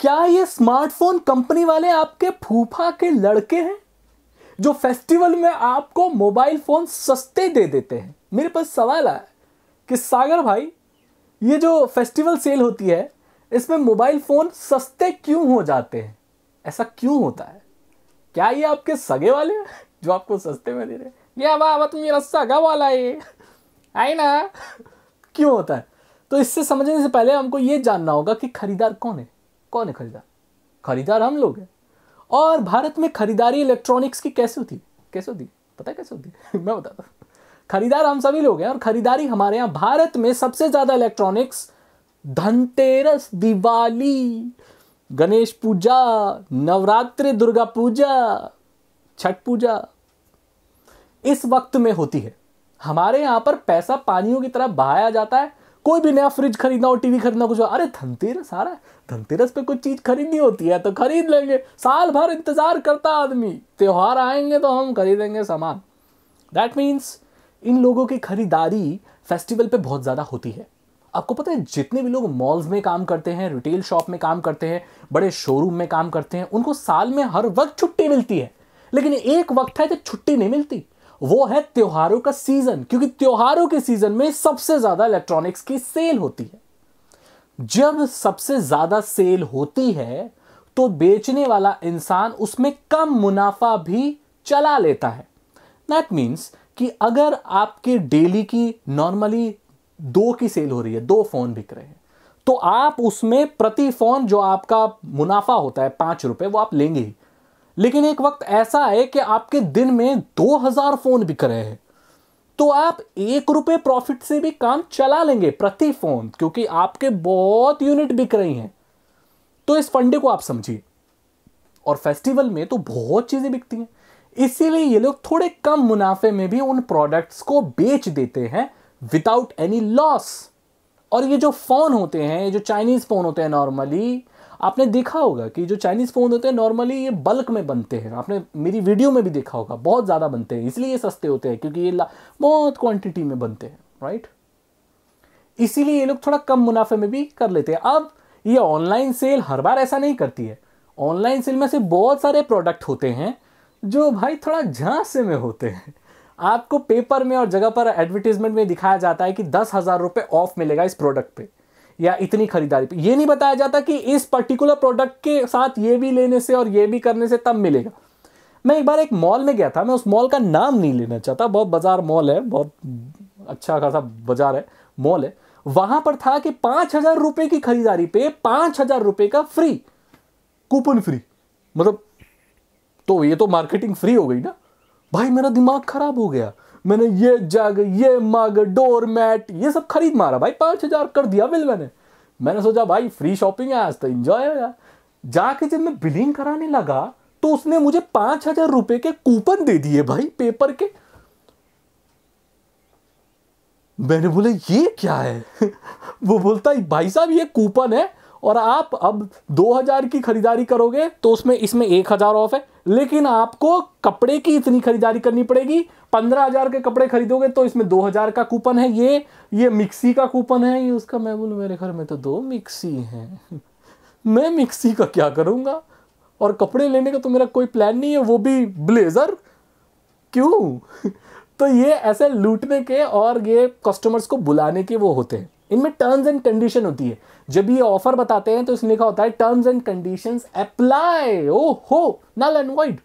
क्या ये smartphone company वाले आपके फूफा के लड़के हैं जो फेस्टिवल में आपको मोबाइल फ़ोन सस्ते दे देते हैं मेरे पास सवाल आया कि सागर भाई ये जो फेस्टिवल सेल होती है इसमें मोबाइल फ़ोन सस्ते क्यों हो जाते हैं ऐसा क्यों होता है क्या ये आपके सगे वाले जो आपको सस्ते में दे रहे हैं ये अब तुम तो मेरा सगा वाला है आई ना क्यों होता है तो इससे समझने से पहले हमको ये जानना होगा कि खरीदार कौन है कौन है खरीदार खरीदार हम लोग हैं और भारत में खरीदारी इलेक्ट्रॉनिक्स की कैसे होती कैसे होती पता है कैसे होती मैं बताता हूँ खरीदार हम सभी लोग हैं और खरीदारी हमारे यहाँ भारत में सबसे ज़्यादा इलेक्ट्रॉनिक्स धनतेरस दिवाली गणेश पूजा नवरात्रि दुर्गा पूजा छठ पूजा इस वक्त में होती है हमारे यहाँ पर पैसा पानियों की तरह बहाया जाता है कोई भी नया फ्रिज खरीदना हो टीवी खरीदना कुछ अरे धनतेरस आ रहा है धनतेरस पे कुछ चीज़ खरीदनी होती है तो खरीद लेंगे साल भर इंतज़ार करता आदमी त्योहार आएंगे तो हम खरीदेंगे सामान दैट मीन्स इन लोगों की खरीदारी फेस्टिवल पे बहुत ज़्यादा होती है आपको पता है जितने भी लोग मॉल्स में काम करते हैं रिटेल शॉप में काम करते हैं बड़े शोरूम में काम करते हैं उनको साल में हर वक्त छुट्टी मिलती है लेकिन एक वक्त है जब छुट्टी नहीं मिलती वो है त्योहारों का सीजन क्योंकि त्योहारों के सीजन में सबसे ज्यादा इलेक्ट्रॉनिक्स की सेल होती है जब सबसे ज्यादा सेल होती है तो बेचने वाला इंसान उसमें कम मुनाफा भी चला लेता है दैट मीन्स कि अगर आपके डेली की नॉर्मली दो की सेल हो रही है दो फोन बिक रहे हैं तो आप उसमें प्रति फोन जो आपका मुनाफा होता है पांच रुपए वो आप लेंगे ही लेकिन एक वक्त ऐसा है कि आपके दिन में 2000 फोन बिक रहे हैं तो आप एक रुपए प्रॉफिट से भी काम चला लेंगे प्रति फोन क्योंकि आपके बहुत यूनिट बिक रही हैं तो इस फंडे को आप समझिए और फेस्टिवल में तो बहुत चीज़ें बिकती हैं इसीलिए ये लोग थोड़े कम मुनाफे में भी उन प्रोडक्ट्स को बेच देते हैं विदाउट एनी लॉस और ये जो फ़ोन होते हैं ये जो चाइनीज़ फ़ोन होते हैं नॉर्मली आपने देखा होगा कि जो चाइनीज़ फ़ोन होते हैं नॉर्मली ये बल्क में बनते हैं आपने मेरी वीडियो में भी देखा होगा बहुत ज़्यादा बनते हैं इसलिए ये सस्ते होते हैं क्योंकि ये बहुत क्वांटिटी में बनते हैं राइट इसीलिए ये लोग थोड़ा कम मुनाफे में भी कर लेते हैं अब ये ऑनलाइन सेल हर बार ऐसा नहीं करती है ऑनलाइन सेल में से बहुत सारे प्रोडक्ट होते हैं जो भाई थोड़ा झांसे में होते हैं आपको पेपर में और जगह पर एडवर्टीजमेंट में दिखाया जाता है कि दस हज़ार रुपये ऑफ मिलेगा इस प्रोडक्ट पे या इतनी खरीदारी पे ये नहीं बताया जाता कि इस पर्टिकुलर प्रोडक्ट के साथ ये भी लेने से और ये भी करने से तब मिलेगा मैं एक बार एक मॉल में गया था मैं उस मॉल का नाम नहीं लेना चाहता बहुत बाजार मॉल है बहुत अच्छा खासा बाजार है मॉल है वहां पर था कि पांच हजार रुपए की खरीदारी पे पांच हजार रुपए का फ्री कूपन फ्री मतलब तो ये तो मार्केटिंग फ्री हो गई ना भाई मेरा दिमाग खराब हो गया मैंने ये जग ये मग डोर मैट ये सब खरीद मारा भाई पाँच हज़ार कर दिया बिल मैंने मैंने सोचा भाई फ्री शॉपिंग है आज तो इंजॉय है यार जाके जब मैं बिलिंग कराने लगा तो उसने मुझे पांच हज़ार रुपए के कूपन दे दिए भाई पेपर के मैंने बोले ये क्या है वो बोलता है भाई साहब ये कूपन है और आप अब दो हजार की खरीदारी करोगे तो उसमें इसमें एक हजार ऑफ है लेकिन आपको कपड़े की इतनी खरीदारी करनी पड़ेगी पंद्रह हज़ार के कपड़े खरीदोगे तो इसमें दो हज़ार का कूपन है ये ये मिक्सी का कूपन है ये उसका मैं बोलूँ मेरे घर में तो दो मिक्सी हैं मैं मिक्सी का क्या करूँगा और कपड़े लेने का तो मेरा कोई प्लान नहीं है वो भी ब्लेज़र क्यों तो ये ऐसे लूटने के और ये कस्टमर्स को बुलाने के वो होते हैं इनमें टर्म्स एंड कंडीशन होती है जब ये ऑफर बताते हैं तो इसमें लिखा होता है टर्म्स एंड कंडीशन अप्लाई ओ हो नल एंड वाइड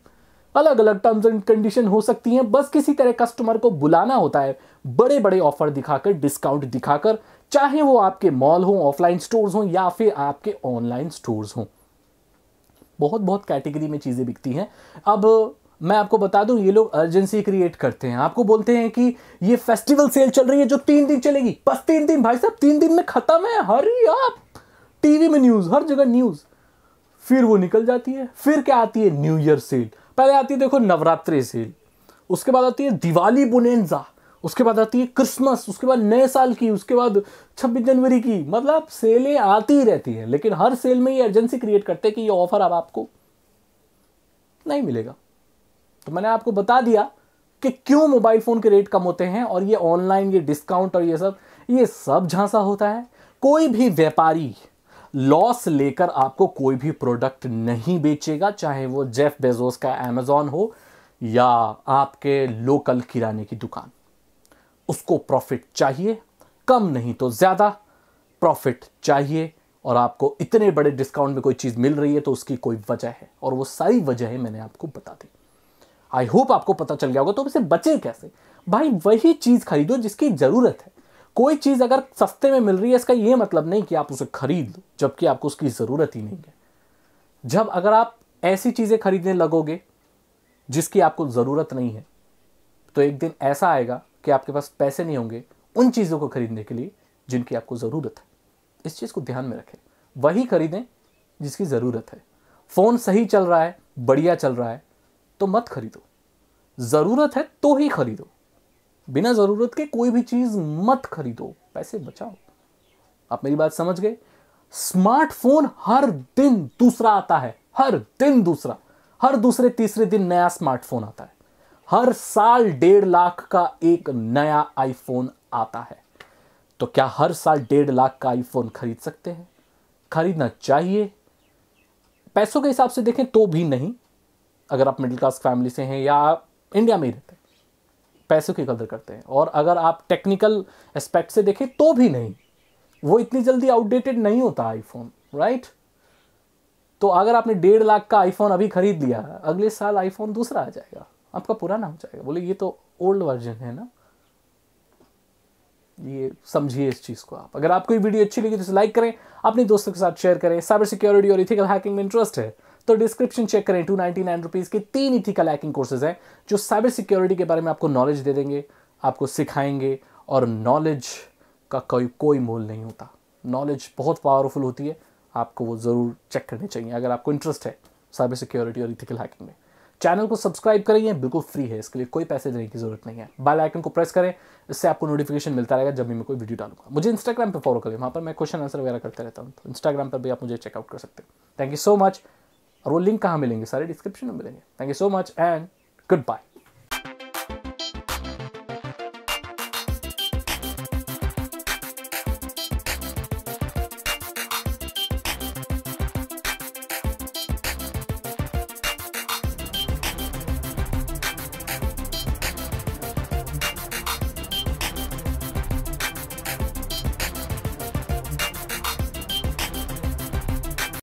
अलग अलग टर्म्स एंड कंडीशन हो सकती हैं बस किसी तरह कस्टमर को बुलाना होता है बड़े बड़े ऑफर दिखाकर डिस्काउंट दिखाकर चाहे वो आपके मॉल हो ऑफलाइन स्टोर्स हो या फिर आपके ऑनलाइन स्टोर्स हो बहुत बहुत कैटेगरी में चीज़ें बिकती हैं अब मैं आपको बता दूं ये लोग अर्जेंसी क्रिएट करते हैं आपको बोलते हैं कि ये फेस्टिवल सेल चल रही है जो तीन दिन चलेगी बस तीन दिन भाई साहब तीन दिन में ख़त्म है हरी आप टीवी में न्यूज़ हर जगह न्यूज़ फिर वो निकल जाती है फिर क्या आती है न्यू ईयर सेल पहले आती है देखो नवरात्रि सेल उसके बाद आती है दिवाली बुनेजा उसके बाद आती है क्रिसमस उसके बाद नए साल की उसके बाद 26 जनवरी की मतलब सेलें आती ही रहती हैं लेकिन हर सेल में ये अर्जेंसी क्रिएट करते हैं कि ये ऑफर अब आपको नहीं मिलेगा तो मैंने आपको बता दिया कि क्यों मोबाइल फ़ोन के रेट कम होते हैं और ये ऑनलाइन ये डिस्काउंट और ये सब ये सब झांसा होता है कोई भी व्यापारी लॉस लेकर आपको कोई भी प्रोडक्ट नहीं बेचेगा चाहे वो जेफ बेजोस का अमेज़ॉन हो या आपके लोकल किराने की दुकान उसको प्रॉफिट चाहिए कम नहीं तो ज़्यादा प्रॉफिट चाहिए और आपको इतने बड़े डिस्काउंट में कोई चीज़ मिल रही है तो उसकी कोई वजह है और वो सारी है मैंने आपको बता दी आई होप आपको पता चल गया होगा तो इससे बचे कैसे भाई वही चीज़ खरीदो जिसकी ज़रूरत है कोई चीज़ अगर सस्ते में मिल रही है इसका ये मतलब नहीं कि आप उसे खरीद लो जबकि आपको उसकी ज़रूरत ही नहीं है जब अगर आप ऐसी चीज़ें खरीदने लगोगे जिसकी आपको ज़रूरत नहीं है तो एक दिन ऐसा आएगा कि आपके पास पैसे नहीं होंगे उन चीज़ों को खरीदने के लिए जिनकी आपको ज़रूरत है इस चीज़ को ध्यान में रखें वही खरीदें जिसकी ज़रूरत है फ़ोन सही चल रहा है बढ़िया चल रहा है तो मत खरीदो ज़रूरत है तो ही खरीदो बिना ज़रूरत के कोई भी चीज़ मत खरीदो पैसे बचाओ आप मेरी बात समझ गए स्मार्टफोन हर दिन दूसरा आता है हर दिन दूसरा हर दूसरे तीसरे दिन नया स्मार्टफोन आता है हर साल डेढ़ लाख का एक नया आईफोन आता है तो क्या हर साल डेढ़ लाख का आईफोन खरीद सकते हैं खरीदना चाहिए पैसों के हिसाब से देखें तो भी नहीं अगर आप मिडिल क्लास फैमिली से हैं या आप इंडिया में ही रहते हैं पैसों की कदर करते हैं और अगर आप टेक्निकल एस्पेक्ट से देखें तो भी नहीं वो इतनी जल्दी आउटडेटेड नहीं होता आईफोन राइट तो अगर आपने डेढ़ लाख का आईफोन अभी खरीद लिया अगले साल आईफोन दूसरा आ जाएगा आपका पुराना हो जाएगा बोले ये तो ओल्ड वर्जन है ना ये समझिए इस चीज़ को आप अगर आपको ये वीडियो अच्छी लगी तो इसे लाइक करें अपने दोस्तों के साथ शेयर करें साइबर सिक्योरिटी और इथिकल हैकिंग में इंटरेस्ट है तो डिस्क्रिप्शन चेक करें टू नाइनटी नाइन रुपीज़ के तीन इथिकल हैकिंग कोर्सेज हैं जो साइबर सिक्योरिटी के बारे में आपको नॉलेज दे देंगे आपको सिखाएंगे और नॉलेज का कोई कोई मोल नहीं होता नॉलेज बहुत पावरफुल होती है आपको वो ज़रूर चेक करने चाहिए अगर आपको इंटरेस्ट है साइबर सिक्योरिटी और इथिकल हैकिंग में चैनल को सब्सक्राइब करें ये बिल्कुल फ्री है इसके लिए कोई पैसे देने की जरूरत नहीं है बेल आइकन को प्रेस करें इससे आपको नोटिफिकेशन मिलता रहेगा जब भी मैं कोई वीडियो डालूंगा मुझे इंस्टाग्राम पर फॉलो करें वहाँ पर मैं क्वेश्चन आंसर वगैरह करते रहता हूँ तो इंस्टाग्राम पर भी आप मुझे चेकआउट कर सकते हैं थैंक यू सो मच और वो लिंक कहाँ मिलेंगे सारे डिस्क्रिप्शन में मिलेंगे thank you so much and good bye